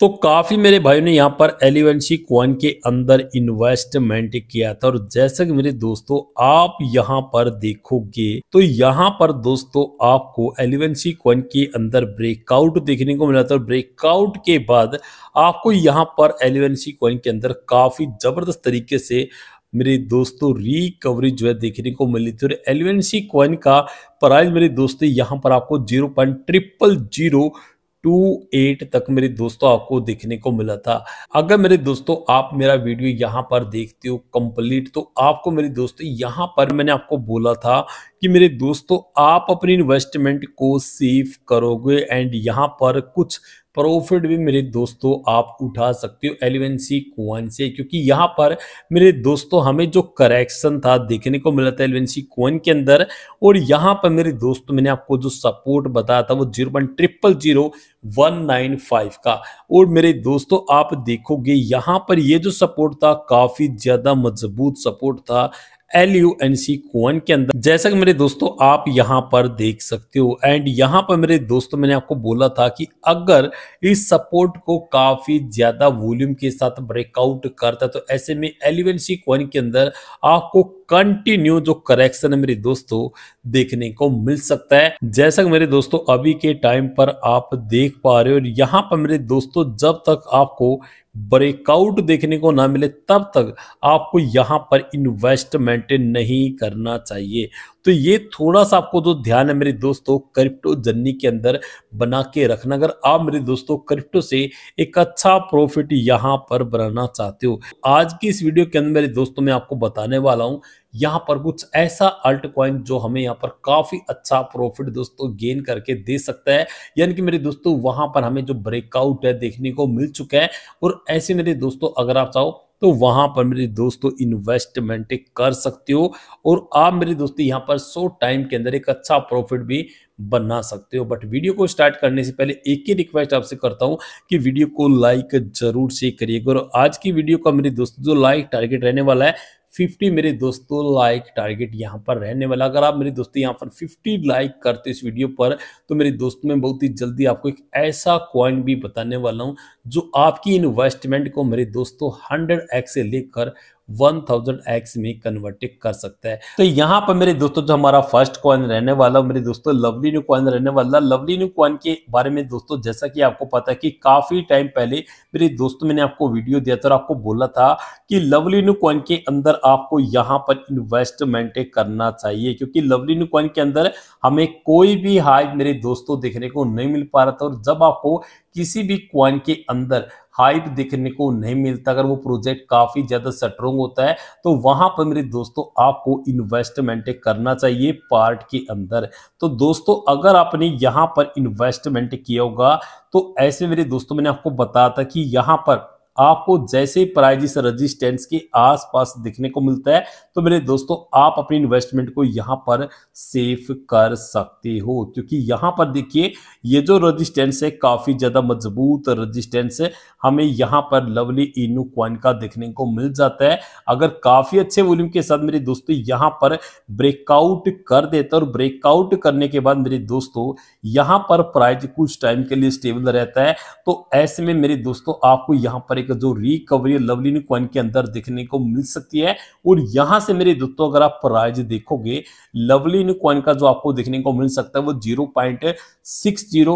तो काफ़ी मेरे भाइयों ने यहाँ पर एलिवेंसी क्वन e के अंदर इन्वेस्टमेंट किया था और जैसे कि मेरे दोस्तों आप यहाँ पर देखोगे तो यहाँ पर दोस्तों आपको एलिवेंसी क्वन e के अंदर ब्रेकआउट देखने को मिला था और ब्रेकआउट के बाद आपको यहाँ पर एलिवेंसी क्वन e के अंदर काफ़ी ज़बरदस्त तरीके से मेरे दोस्तों रिकवरी जो है देखने को मिली थी और एलिवेंसी क्वन का प्राइस मेरे दोस्तों यहाँ पर आपको zero point triple zero two eight तक मेरे दोस्तों आपको देखने को मिला था अगर मेरे दोस्तों आप मेरा वीडियो यहाँ पर देखते हो कंप्लीट तो आपको मेरे दोस्तों यहाँ पर मैंने आपको बोला था कि मेरे दोस्तों आप अपनी इन्वेस्टमेंट को सेफ करोगे एंड यहाँ पर कुछ प्रॉफिट भी मेरे दोस्तों आप उठा सकते हो एलिवेंसी सी कोइन से क्योंकि यहाँ पर मेरे दोस्तों हमें जो करेक्शन था देखने को मिला था एलिवेंसी सी कोइन के अंदर और यहाँ पर मेरे दोस्तों मैंने आपको जो सपोर्ट बताया था वो zero point triple zero one nine five का और मेरे दोस्तों आप देखोगे यहाँ पर ये जो सपोर्ट था काफ़ी ज़्यादा मजबूत सपोर्ट था एल यू एन सी कोवन के अंदर जैसा कि मेरे दोस्तों आप यहाँ पर देख सकते हो एंड यहाँ पर मेरे दोस्तों मैंने आपको बोला था कि अगर इस सपोर्ट को काफी ज्यादा वॉल्यूम के साथ ब्रेकआउट करता तो ऐसे में एल यू एन सी कोवन के अंदर आपको कंटिन्यू जो करेक्शन है मेरे दोस्तों देखने को मिल सकता है जैसा कि मेरे दोस्तों अभी के टाइम पर आप देख पा रहे हो और यहाँ पर मेरे दोस्तों जब तक आपको ब्रेकआउट देखने को ना मिले तब तक आपको यहां पर इन्वेस्टमेंट नहीं करना चाहिए तो ये थोड़ा सा आपको जो ध्यान है मेरे दोस्तों क्रिप्टो जर्नी के अंदर बना के रखना अगर आप मेरे दोस्तों क्रिप्टो से एक अच्छा प्रॉफिट यहाँ पर बनाना चाहते हो आज की इस वीडियो के अंदर मेरे दोस्तों मैं आपको बताने वाला हूँ यहाँ पर कुछ ऐसा अल्ट क्वाइन जो हमें यहाँ पर काफी अच्छा प्रॉफिट दोस्तों गेन करके दे सकता है यानी कि मेरे दोस्तों वहां पर हमें जो ब्रेकआउट है देखने को मिल चुका है और ऐसे मेरे दोस्तों अगर आप चाहो तो वहां पर मेरे दोस्तों इन्वेस्टमेंट कर सकते हो और आप मेरे दोस्तों यहाँ पर सो टाइम के अंदर एक अच्छा प्रॉफिट भी बना सकते हो बट वीडियो को स्टार्ट करने से पहले एक ही रिक्वेस्ट आपसे करता हूं कि वीडियो को लाइक जरूर से करिएगा और आज की वीडियो का मेरे दोस्तों जो लाइक टारगेट रहने वाला है 50 मेरे दोस्तों लाइक टारगेट यहाँ पर रहने वाला अगर आप मेरे दोस्तों यहाँ पर 50 लाइक करते इस वीडियो पर तो मेरे दोस्त में बहुत ही जल्दी आपको एक ऐसा कॉइन भी बताने वाला हूँ जो आपकी इन्वेस्टमेंट को मेरे दोस्तों हंड्रेड एक्स से लेकर 1000 एक्स में कन्वर्ट कर सकता है तो यहाँ पर मेरे दोस्तों जो हमारा फर्स्ट कॉइन रहने वाला मेरे दोस्तों लवली न्यू कॉइन रहने वाला लवली न्यू कॉइन के बारे में दोस्तों जैसा कि आपको पता है कि काफी टाइम पहले मेरे दोस्तों मैंने आपको वीडियो दिया था और आपको बोला था कि लवली न्यू कॉइन के अंदर आपको यहाँ पर इन्वेस्टमेंट करना चाहिए क्योंकि लवली न्यू कॉइन के अंदर हमें कोई भी हाइप मेरे दोस्तों देखने को नहीं मिल पा रहा था और जब आपको किसी भी क्वाइन के अंदर हाइप देखने को नहीं मिलता अगर वो प्रोजेक्ट काफी ज्यादा स्ट्रोंग होता है तो वहां पर मेरे दोस्तों आपको इन्वेस्टमेंट करना चाहिए पार्ट के अंदर तो दोस्तों अगर आपने यहां पर इन्वेस्टमेंट किया होगा तो ऐसे मेरे दोस्तों मैंने आपको बताया था कि यहां पर आपको जैसे प्राइजिस रजिस्टेंस के आसपास दिखने को मिलता है तो मेरे दोस्तों आप अपनी इन्वेस्टमेंट को यहां पर सेफ कर सकते हो क्योंकि यहां पर देखिए ये जो रजिस्टेंस है काफी ज्यादा मजबूत रजिस्टेंस है हमें यहां पर लवली इनू क्वाइन का देखने को मिल जाता है अगर काफी अच्छे वॉल्यूम के साथ मेरे दोस्तों यहां पर ब्रेकआउट कर देता है और ब्रेकआउट करने के बाद मेरे दोस्तों यहां पर प्राइज कुछ टाइम के लिए स्टेबल रहता है तो ऐसे में मेरे दोस्तों आपको यहां पर एक जो रिकवरी लवली कॉइन के अंदर देखने को मिल सकती है और यहां से मेरे दोस्तों अगर आप प्राइज देखोगे लवली कॉइन का जो आपको देखने को मिल सकता है वो zero point six zero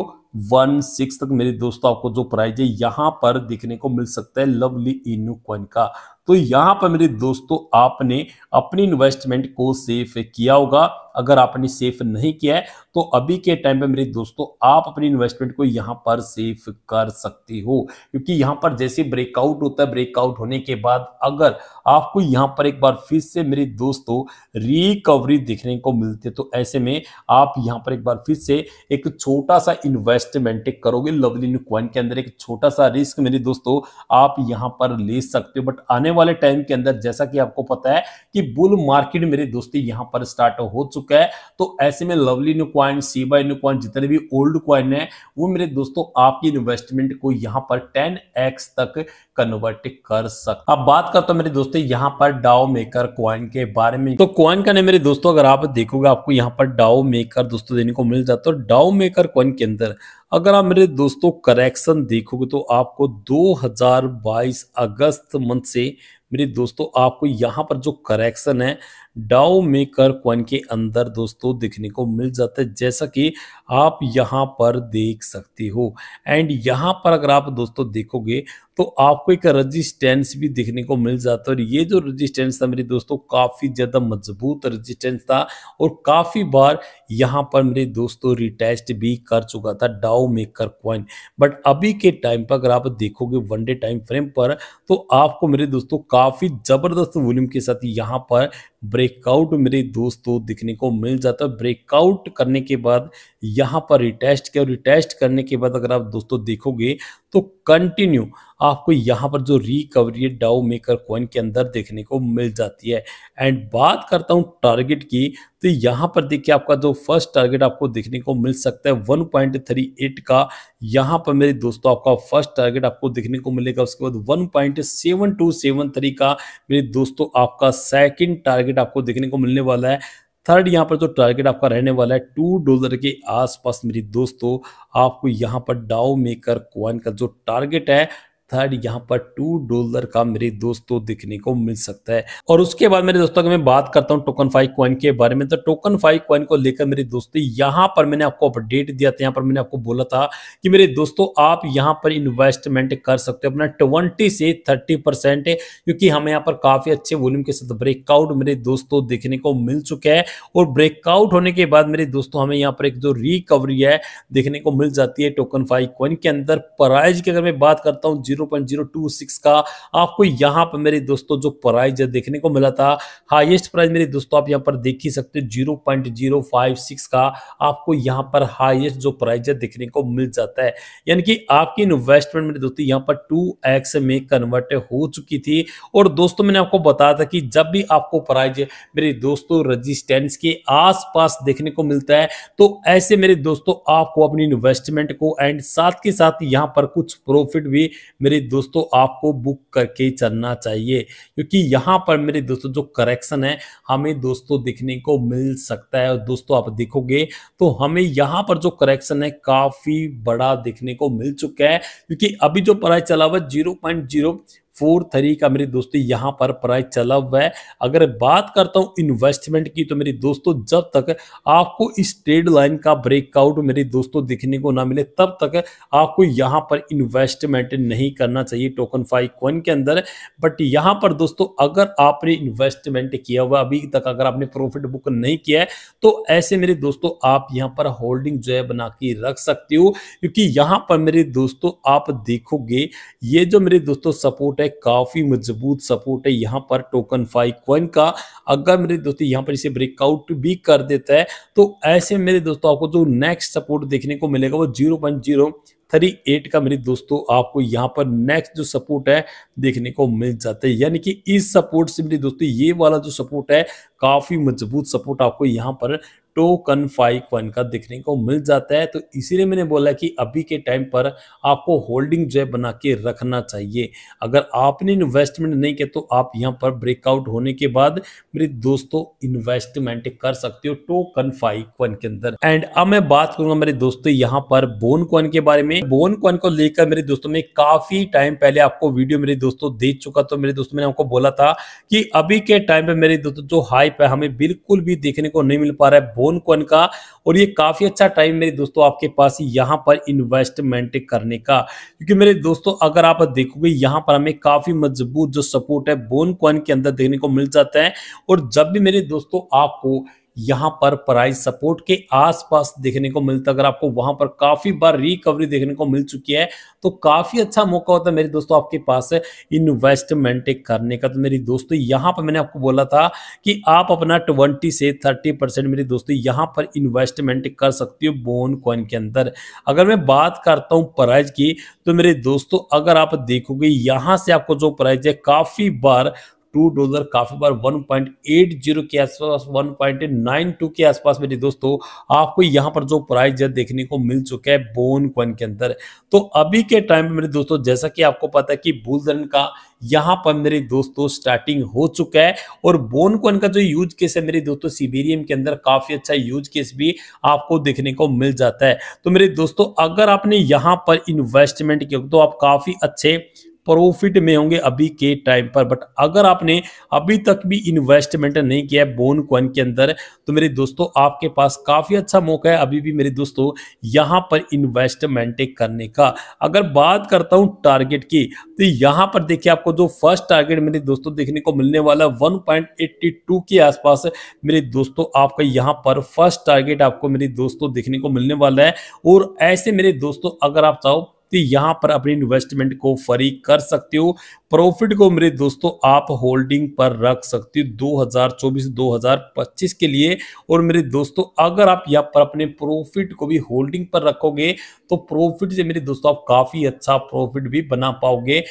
one six तक मेरे दोस्तों आपको जो प्राइज है यहां पर देखने को मिल सकता है लवली इन कॉइन का तो यहां पर मेरे दोस्तों आपने अपनी इन्वेस्टमेंट को सेफ किया होगा अगर आपने सेफ नहीं किया है तो अभी के टाइम पे मेरे दोस्तों आप अपनी इन्वेस्टमेंट को यहां पर सेफ कर सकते हो क्योंकि यहां पर जैसे ब्रेकआउट होता है ब्रेकआउट होने के बाद अगर आपको यहां पर एक बार फिर से मेरे दोस्तों रिकवरी देखने को मिलते तो ऐसे में आप यहां पर एक बार फिर से एक छोटा सा इन्वेस्टमेंट करोगे लवली के अंदर एक छोटा सा रिस्क मेरे दोस्तों आप यहां पर ले सकते हो बट आने वाले टाइम के अंदर जैसा कि आपको पता है कि बुल मार्केट मेरे दोस्ती यहां पर स्टार्ट हो चुका है तो ऐसे में lovely new coin Shiba new coin जितने भी ओल्ड क्वाइन है वो मेरे दोस्तों आपकी इन्वेस्टमेंट को यहां पर टेन एक्स तक कन्वर्ट कर सकते अब बात करता हूं मेरे दोस्तों यहाँ पर डाओ मेकर क्वाइन के बारे में तो क्वाइन का नाम मेरे दोस्तों अगर आप देखोगे आपको यहाँ पर डाओ मेकर दोस्तों देने को मिल जाता है डाओ मेकर क्वाइन के अंदर अगर आप मेरे दोस्तों करेक्शन देखोगे तो आपको 2022 अगस्त मंथ से मेरे दोस्तों आपको यहाँ पर जो करेक्शन है डाउ मेकर क्वन के अंदर दोस्तों देखने को मिल जाता है जैसा कि आप यहाँ पर देख सकते हो एंड यहाँ पर अगर आप दोस्तों देखोगे तो आपको एक रजिस्टेंस भी देखने को मिल जाता है और ये जो रेजिस्टेंस था मेरे दोस्तों काफ़ी ज़्यादा मजबूत रजिस्टेंस था और काफ़ी बार यहाँ पर मेरे दोस्तों रिटेस्ट भी कर चुका था डाउ मेकर क्वन बट अभी के टाइम पर अगर आप देखोगे वन डे टाइम फ्रेम पर तो आपको मेरे दोस्तों काफ़ी ज़बरदस्त वॉल्यूम के साथ यहाँ पर ब्रेकआउट मेरे दोस्तों दिखने को मिल जाता है ब्रेकआउट करने के बाद यहाँ पर रिटेस्ट किया और रिटेस्ट करने के बाद अगर आप दोस्तों देखोगे तो कंटिन्यू आपको यहाँ पर जो रिकवरी डाउ मेकर कॉइन के अंदर देखने को मिल जाती है एंड बात करता हूँ टारगेट की तो यहाँ पर देखिए आपका जो फर्स्ट टारगेट आपको देखने को मिल सकता है 1.38 का यहाँ पर मेरे दोस्तों आपका फर्स्ट टारगेट आपको देखने को मिलेगा उसके बाद 1.7273 का मेरे दोस्तों आपका सेकंड टारगेट आपको देखने को मिलने वाला है थर्ड यहाँ पर जो टारगेट आपका रहने वाला है टू डॉलर के आसपास मेरी दोस्तों आपको यहाँ पर डाउ मेकर कॉइन का जो टारगेट है थर्ड यहाँ पर टू डॉलर का मेरे दोस्तों दिखने को मिल सकता है और उसके बाद मेरे दोस्तों मैं बात करता हूँ टोकन फाइव कॉइन के बारे में तो टोकन फाइव कॉइन को लेकर मेरे दोस्तों यहाँ पर मैंने आपको अपडेट दिया था यहाँ पर मैंने आपको बोला था कि मेरे दोस्तों आप यहाँ पर इन्वेस्टमेंट कर सकते हो अपना ट्वेंटी से थर्टी परसेंट क्योंकि हमें यहाँ पर काफी अच्छे वॉल्यूम के साथ ब्रेकआउट मेरे दोस्तों देखने को मिल चुका है और ब्रेकआउट होने के बाद मेरे दोस्तों हमें यहाँ पर एक जो रिकवरी है देखने को मिल जाती है टोकन फाइव कॉइन के अंदर प्राइज की अगर मैं बात करता हूँ 0.026 का आपको यहाँ पर मेरे दोस्तों जो प्राइज देखने को मिला था हाईएस्ट प्राइस मेरे दोस्तों आप यहाँ पर देख ही सकते हो 0.056 का आपको यहाँ पर हाईएस्ट जो प्राइज देखने को मिल जाता है यानी कि आपकी इन्वेस्टमेंट मेरे दोस्तों यहाँ पर टू में कन्वर्ट हो चुकी थी और दोस्तों मैंने आपको बताया था कि जब भी आपको प्राइज मेरे दोस्तों रजिस्टेंस के आसपास देखने को मिलता है तो ऐसे मेरे दोस्तों आपको अपनी इन्वेस्टमेंट को एंड साथ के साथ यहां पर कुछ प्रॉफिट भी मेरे दोस्तों आपको बुक करके चलना चाहिए क्योंकि यहाँ पर मेरे दोस्तों जो करेक्शन है हमें दोस्तों दिखने को मिल सकता है और दोस्तों आप देखोगे तो हमें यहाँ पर जो करेक्शन है काफ़ी बड़ा दिखने को मिल चुका है क्योंकि अभी जो प्राइस चला हुआ zero point zero four three का मेरी दोस्तों यहां पर प्राइस चला हुआ है अगर बात करता हूं इन्वेस्टमेंट की तो मेरी दोस्तों जब तक आपको इस ट्रेड लाइन का ब्रेकआउट मेरे दोस्तों दिखने को ना मिले तब तक आपको यहां पर इन्वेस्टमेंट नहीं करना चाहिए टोकन फाइव कॉइन के अंदर बट यहां पर दोस्तों अगर आपने इन्वेस्टमेंट किया हुआ अभी तक अगर आपने प्रॉफिट बुक नहीं किया है तो ऐसे मेरे दोस्तों आप यहाँ पर होल्डिंग जो है बना के रख सकते हो क्योंकि यहाँ पर मेरे दोस्तों आप देखोगे ये जो मेरे दोस्तों सपोर्ट है है काफ़ी मजबूत सपोर्ट है यहाँ पर टोकन फाइव क्वन का अगर मेरे दोस्तों यहाँ पर इसे ब्रेकआउट भी कर देता है तो ऐसे मेरे दोस्तों आपको जो नेक्स्ट सपोर्ट देखने को मिलेगा वो zero point zero three eight का मेरे दोस्तों आपको यहाँ पर नेक्स्ट जो सपोर्ट है देखने को मिल जाता है यानी कि इस सपोर्ट से मेरे दोस्तों ये वाला जो सपोर्ट है काफ़ी मजबूत सपोर्ट आपको यहाँ पर टोकन फाइव कॉइन का देखने को मिल जाता है तो इसीलिए मैंने बोला कि अभी के टाइम पर आपको होल्डिंग जो है बना के रखना चाहिए अगर आपने इन्वेस्टमेंट नहीं किया तो आप यहां पर ब्रेकआउट होने के बाद मेरे दोस्तों इन्वेस्टमेंट कर सकते हो टोकन फाइव कॉइन के अंदर एंड अब मैं बात करूंगा मेरे दोस्तों यहाँ पर बोन कॉइन के बारे में बोन कॉइन को लेकर मेरे दोस्तों में काफी टाइम पहले आपको वीडियो मेरे दोस्तों दे चुका तो मेरे दोस्तों मैंने आपको बोला था कि अभी के टाइम पे मेरे दोस्तों जो हाइप है हमें बिल्कुल भी देखने को नहीं मिल पा रहा है ओन कोन का और ये काफ़ी अच्छा टाइम मेरे दोस्तों आपके पास यहाँ पर इन्वेस्टमेंट करने का क्योंकि मेरे दोस्तों अगर आप देखोगे यहाँ पर हमें काफ़ी मजबूत जो सपोर्ट है बोन कोन के अंदर देखने को मिल जाता है और जब भी मेरे दोस्तों आपको यहाँ पर प्राइस सपोर्ट के आसपास देखने को मिलता अगर आपको वहां पर काफी बार रिकवरी देखने को मिल चुकी है तो काफी अच्छा मौका होता है मेरे दोस्तों आपके पास इन्वेस्टमेंट करने का तो मेरी दोस्तों यहाँ पर मैंने आपको बोला था कि आप अपना ट्वेंटी से थर्टी परसेंट मेरे दोस्तों यहाँ पर इन्वेस्टमेंट कर सकती हो बोन कॉइन के अंदर अगर मैं बात करता हूँ प्राइज की तो मेरे दोस्तों अगर आप देखोगे यहाँ से आपको जो प्राइज है काफी बार टू डॉलर काफी बार 1.80 के आसपास 1.92 के आसपास मेरे दोस्तों आपको यहां पर जो प्राइस है देखने को मिल चुका है बोन कॉइन के अंदर तो अभी के टाइम में मेरे दोस्तों जैसा कि आपको पता है कि बुलजन का यहाँ पर मेरे दोस्तों स्टार्टिंग हो चुका है और बोन कॉइन का जो यूज केस है मेरे दोस्तों सीबीरियम के अंदर काफी अच्छा यूज केस भी आपको देखने को मिल जाता है तो मेरे दोस्तों अगर आपने यहाँ पर इन्वेस्टमेंट किया तो आप काफी अच्छे प्रॉफिट में होंगे अभी के टाइम पर बट अगर आपने अभी तक भी इन्वेस्टमेंट नहीं किया है बोन क्वन के अंदर तो मेरे दोस्तों आपके पास काफ़ी अच्छा मौका है अभी भी मेरे दोस्तों यहाँ पर इन्वेस्टमेंट करने का अगर बात करता हूं टारगेट की तो यहाँ पर देखिए आपको जो फर्स्ट टारगेट मेरे दोस्तों देखने को मिलने वाला वन पॉइंट के आसपास मेरे दोस्तों आपका यहाँ पर फर्स्ट टारगेट आपको मेरे दोस्तों देखने को मिलने वाला है और ऐसे मेरे दोस्तों अगर आप चाहो तो यहाँ पर अपनी इन्वेस्टमेंट को फरी कर सकते हो प्रॉफिट को मेरे दोस्तों आप होल्डिंग पर रख सकते हो 2024-2025 के लिए और मेरे दोस्तों अगर आप यहाँ पर अपने प्रॉफिट को भी होल्डिंग पर रखोगे तो प्रॉफिट से मेरे दोस्तों आप काफ़ी अच्छा प्रॉफिट भी बना पाओगे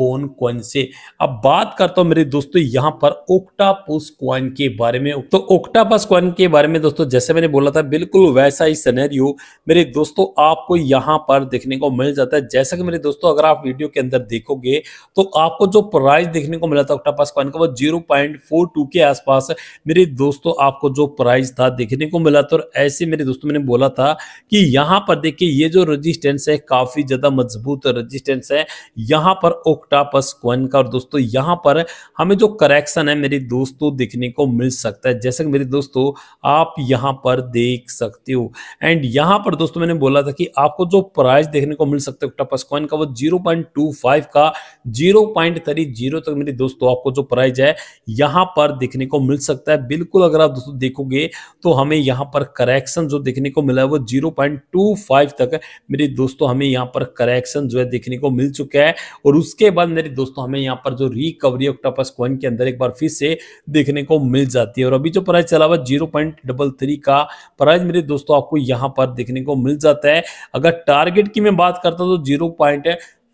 बोन क्वन से अब बात करता हूँ मेरे दोस्तों यहाँ पर ओक्टापस क्वन के बारे में तो ओक्टापस क्वन के बारे में दोस्तों जैसे मैंने बोला था बिल्कुल वैसा ही सनेरियो मेरे दोस्तों आपको यहाँ पर देखने को मिल जाता जाता है जैसा कि मेरे दोस्तों अगर आप वीडियो के अंदर देखोगे तो आपको जो प्राइस देखने को मिला था ऑक्टापास कॉइन का वो जीरो पॉइंट फोर टू के आसपास मेरे दोस्तों आपको जो प्राइस था देखने को मिला था और ऐसे मेरे दोस्तों मैंने बोला था कि यहाँ पर देखिए ये जो रजिस्टेंस है काफी ज्यादा मजबूत रजिस्टेंस है यहाँ पर ओक्टापस कॉइन का और दोस्तों यहाँ पर हमें जो करेक्शन है मेरे दोस्तों देखने को मिल सकता है जैसा कि मेरे दोस्तों आप यहाँ पर देख सकते हो एंड यहाँ पर दोस्तों मैंने बोला था कि आपको जो प्राइस देखने को मिल सकता सकते हो टपस कॉइन का वो 0.25 का 0.30 तक मेरे दोस्तों आपको जो प्राइस है यहाँ पर देखने को मिल सकता है बिल्कुल अगर आप दोस्तों देखोगे तो हमें यहाँ पर करेक्शन जो देखने को मिला है वो 0.25 तक मेरे दोस्तों हमें यहाँ पर करेक्शन जो है देखने को मिल चुका है और उसके बाद मेरे दोस्तों हमें यहाँ पर जो रिकवरी ऑफ टपस कॉइन के अंदर एक बार फिर से देखने को मिल जाती है और अभी जो प्राइस चला हुआ जीरो का प्राइस मेरे दोस्तों आपको यहां पर देखने को मिल जाता है अगर टारगेट की मैं बात करता दोस्तों तो जीरो पॉइंट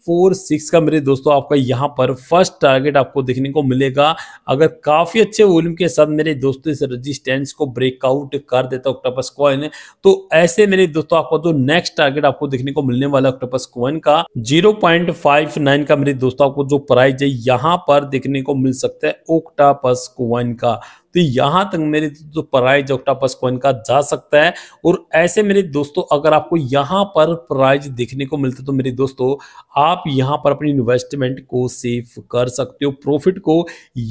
फोर सिक्स का मेरे दोस्तों आपका यहाँ पर फर्स्ट टारगेट आपको देखने को मिलेगा अगर काफ़ी अच्छे वॉल्यूम के साथ मेरे दोस्तों इस रेजिस्टेंस को ब्रेकआउट कर देता ऑक्टोपस कॉइन तो ऐसे मेरे दोस्तों आपको जो नेक्स्ट टारगेट आपको देखने को मिलने वाला ऑक्टोपस कॉइन का जीरो पॉइंट फाइव नाइन का मेरे दोस्तों आपको जो प्राइस है यहाँ पर देखने को मिल सकता है ओक्टापस कॉइन का तो यहां तक मेरे दोस्तों प्राइज ऑक्टापस कॉइन का जा सकता है और ऐसे मेरे दोस्तों अगर आपको यहां पर प्राइज देखने को मिलता तो मेरे दोस्तों आप यहां पर अपनी इन्वेस्टमेंट को सेव कर सकते हो प्रॉफिट को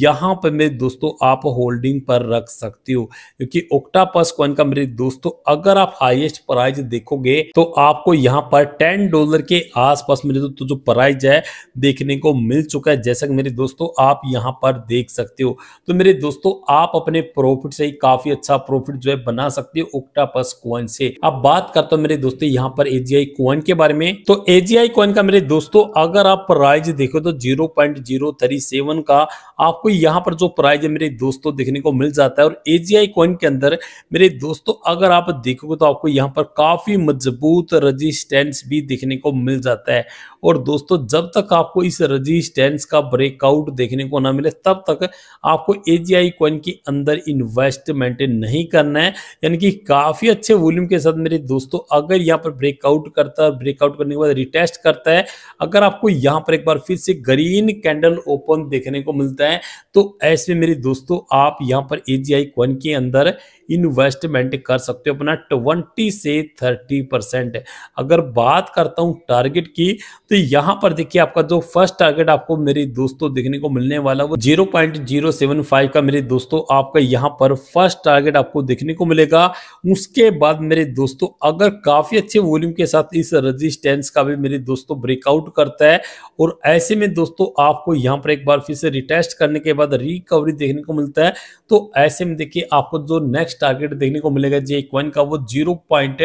यहां पर मेरे दोस्तों आप होल्डिंग पर रख सकते हो क्योंकि ऑक्टापस कॉइन का मेरे दोस्तों अगर आप हाइएस्ट प्राइज देखोगे तो आपको यहाँ पर टेन डॉलर के आसपास मेरे दोस्तों जो प्राइज है देखने को मिल चुका है जैसा कि मेरे दोस्तों आप यहाँ पर देख सकते हो तो मेरे दोस्तों आप आप अपने प्रॉफिट से ही काफी अच्छा प्रॉफिट जो है बना सकते हो ओक्टापस कॉइन से अब बात करता हूँ मेरे दोस्तों यहाँ पर एजीआई कॉइन के बारे में तो एजीआई कॉइन का मेरे दोस्तों अगर आप प्राइज देखो तो zero point zero three seven का आपको यहाँ पर जो प्राइज है मेरे दोस्तों देखने को मिल जाता है और एजीआई कॉइन के अंदर मेरे दोस्तों अगर आप देखोगे तो आपको यहाँ पर काफी मजबूत रजिस्टेंस भी देखने को मिल जाता है और दोस्तों जब तक आपको इस रजिस्टेंस का ब्रेकआउट देखने को ना मिले तब तक आपको एजीआई कॉइन की अंदर इन्वेस्टमेंट नहीं करना है यानी कि काफ़ी अच्छे वॉल्यूम के साथ मेरे दोस्तों अगर यहाँ पर ब्रेकआउट करता है ब्रेकआउट करने के बाद रिटेस्ट करता है अगर आपको यहाँ पर एक बार फिर से ग्रीन कैंडल ओपन देखने को मिलता है तो ऐसे मेरे दोस्तों आप यहाँ पर ए जी आई के अंदर इन्वेस्टमेंट कर सकते हो अपना ट्वेंटी से थर्टी परसेंट अगर बात करता हूँ टारगेट की तो यहाँ पर देखिए आपका जो फर्स्ट टारगेट आपको मेरे दोस्तों देखने को मिलने वाला वो zero point zero seven five का मेरे दोस्तों आपका यहाँ पर फर्स्ट टारगेट आपको देखने को मिलेगा उसके बाद मेरे दोस्तों अगर काफी अच्छे वॉल्यूम के साथ इस रजिस्टेंस का भी मेरे दोस्तों ब्रेकआउट करता है और ऐसे में दोस्तों आपको यहाँ पर एक बार फिर से रिटेस्ट करने के बाद रिकवरी देखने को मिलता है तो ऐसे में देखिए आपको जो नेक्स्ट नेक्स्ट टारगेट देखने को मिलेगा जे क्वन का वो जीरो पॉइंट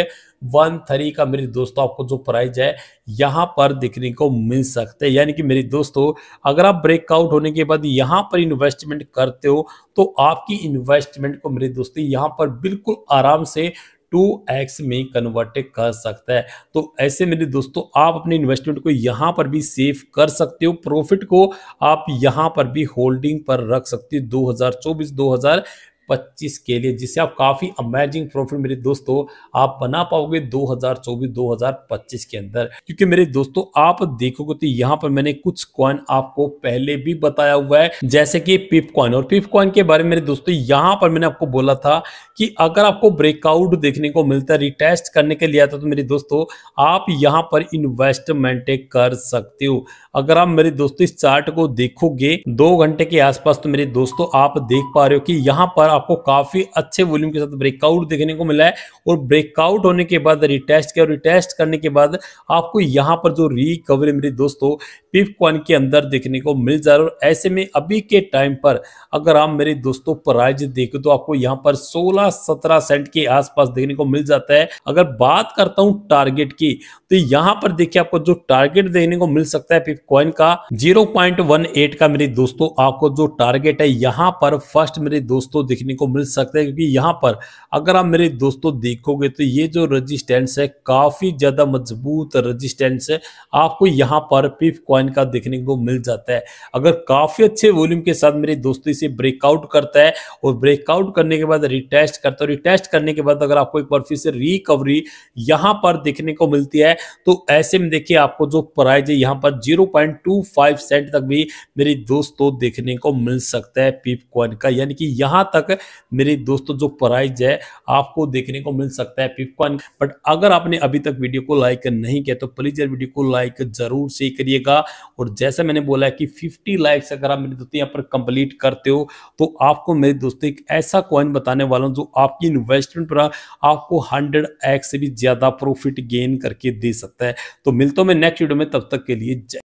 वन थ्री का मेरे दोस्तों आपको जो प्राइस है यहाँ पर देखने को मिल सकते हैं यानी कि मेरे दोस्तों अगर आप ब्रेकआउट होने के बाद यहाँ पर इन्वेस्टमेंट करते हो तो आपकी इन्वेस्टमेंट को मेरे दोस्तों यहाँ पर बिल्कुल आराम से 2x में कन्वर्ट कर सकता है तो ऐसे मेरे दोस्तों आप अपने इन्वेस्टमेंट को यहाँ पर भी सेव कर सकते हो प्रॉफिट को आप यहाँ पर भी होल्डिंग पर रख सकते हो 2024 2000 पच्चीस के लिए जिससे आप काफ़ी अमेजिंग प्रॉफिट मेरे दोस्तों आप बना पाओगे 2024-2025 के अंदर क्योंकि मेरे दोस्तों आप देखोगे तो यहाँ पर मैंने कुछ कॉइन आपको पहले भी बताया हुआ है जैसे कि पिप कॉइन और पिप कॉइन के बारे में मेरे दोस्तों यहाँ पर मैंने आपको बोला था कि अगर आपको ब्रेकआउट देखने को मिलता है रिटेस्ट करने के लिए आता तो मेरे दोस्तों आप यहाँ पर इन्वेस्टमेंट कर सकते हो अगर आप मेरे दोस्तों इस चार्ट को देखोगे दो घंटे के आसपास तो मेरे दोस्तों आप देख पा रहे हो कि यहाँ पर आपको काफी अच्छे वॉल्यूम के साथ ब्रेकआउट देखने को मिला है और ब्रेकआउट होने के बाद रिटेस्ट किया रिटेस्ट करने के बाद आपको यहां पर जो रिकवरी मेरे दोस्तों पिप कॉइन के अंदर देखने को मिल जा रहा है ऐसे में अभी के टाइम पर अगर आप मेरे दोस्तों प्राइज देखें तो आपको यहाँ पर सोलह सत्रह सेंट के आसपास देखने को मिल जाता है अगर बात करता हूं टारगेट की तो यहां पर देखिए आपको जो टारगेट देखने को मिल सकता है पिप कॉइन का 0.18 का मेरे दोस्तों आपको जो टारगेट है यहां पर फर्स्ट मेरे दोस्तों देखने देखने को मिल सकता है क्योंकि यहाँ पर अगर आप मेरे दोस्तों देखोगे तो ये जो रजिस्टेंस है काफ़ी ज़्यादा मजबूत रजिस्टेंस है आपको यहाँ पर पिप कॉइन का देखने को मिल जाता है अगर काफ़ी अच्छे वॉल्यूम के साथ मेरे दोस्तों इसे ब्रेकआउट करता है और ब्रेकआउट करने के बाद रिटेस्ट करता है रिटेस्ट करने के बाद अगर आपको एक बार फिर से रिकवरी यहाँ पर देखने को मिलती है तो ऐसे में देखिए आपको जो प्राइज है यहाँ पर जीरो सेंट तक भी मेरे दोस्तों देखने को मिल सकता है पिप कॉइन का यानी कि यहाँ तक मेरे दोस्तों जो प्राइज है आपको देखने को मिल सकता है पिपकॉन बट अगर आपने अभी तक वीडियो को लाइक नहीं किया तो प्लीज यार वीडियो को लाइक जरूर से करिएगा और जैसे मैंने बोला है कि फिफ्टी लाइक्स अगर आप मेरे दोस्तों यहाँ पर कंप्लीट करते हो तो आपको मेरे दोस्तों एक ऐसा कॉइन बताने वाला हूँ जो आपकी इन्वेस्टमेंट पर आपको हंड्रेड एक्स से भी ज्यादा प्रॉफिट गेन करके दे सकता है तो मिलता हूँ मैं नेक्स्ट वीडियो में तब तक के लिए